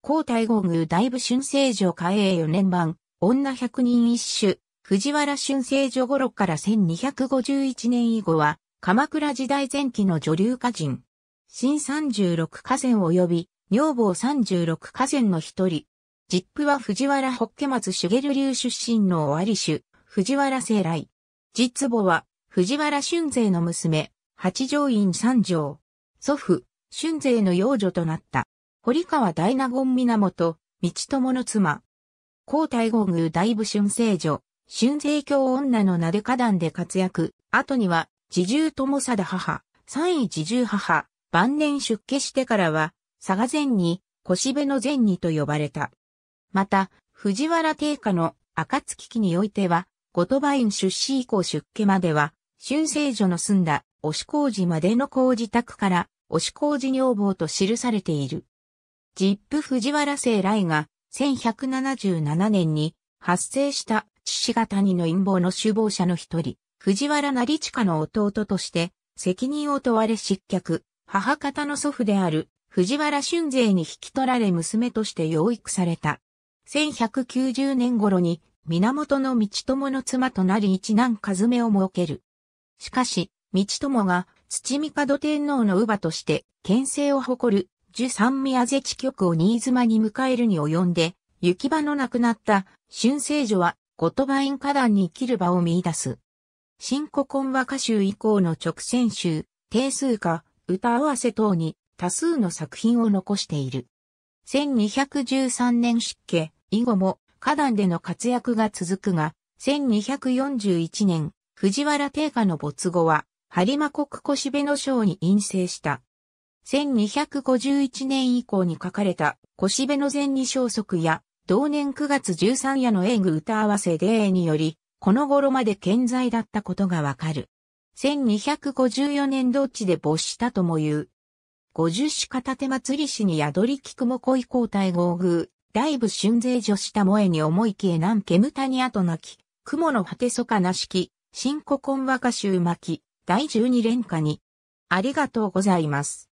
皇太后宮大部春聖女嘉永4年版、女百人一首、藤原春聖女頃から1251年以後は、鎌倉時代前期の女流歌人。新36河川及び、女房36河川の一人。実父は藤原北家松茂流出身の尾張種、藤原聖来。実母は、藤原春勢の娘、八条院三条。祖父、春勢の養女となった。堀川大納言源、道友の妻。皇太后宮大部春聖女、春聖教女の名で花壇で活躍。後には、自重友貞母、三位自重母、晩年出家してからは、佐賀前に、腰辺の前にと呼ばれた。また、藤原定家の暁期においては、後鳥羽院出資以降出家までは、春聖女の住んだ、押小路までの工事宅から、押小路女房と記されている。ジップ藤原生来が1177年に発生した父方谷の陰謀の首謀者の一人、藤原成親の弟として責任を問われ失脚、母方の祖父である藤原春勢に引き取られ娘として養育された。1190年頃に源の道友の妻となり一男和目を設ける。しかし、道友が土帝天皇の乳母として、牽制を誇る十三宮瀬地局を新妻に迎えるに及んで、行き場のなくなった、春聖女は、言葉ン。歌壇に生きる場を見出す。新古今和歌集以降の直線集、定数歌、歌合わせ等に多数の作品を残している。1213年湿家以後も歌壇での活躍が続くが、1241年、藤原定家の没後は、播磨国古辺の章に陰性した。1251年以降に書かれた、腰辺の前二消息や、同年9月13夜の英語歌合わせでにより、この頃まで健在だったことがわかる。1254年どっちで没したとも言う。五十市片手祭り市に宿り菊も恋交代合宮、大部春勢女した萌えに思いきえ南煙谷跡泣き、雲の果てそかなしき、新古今和歌集巻き、第十二連歌に。ありがとうございます。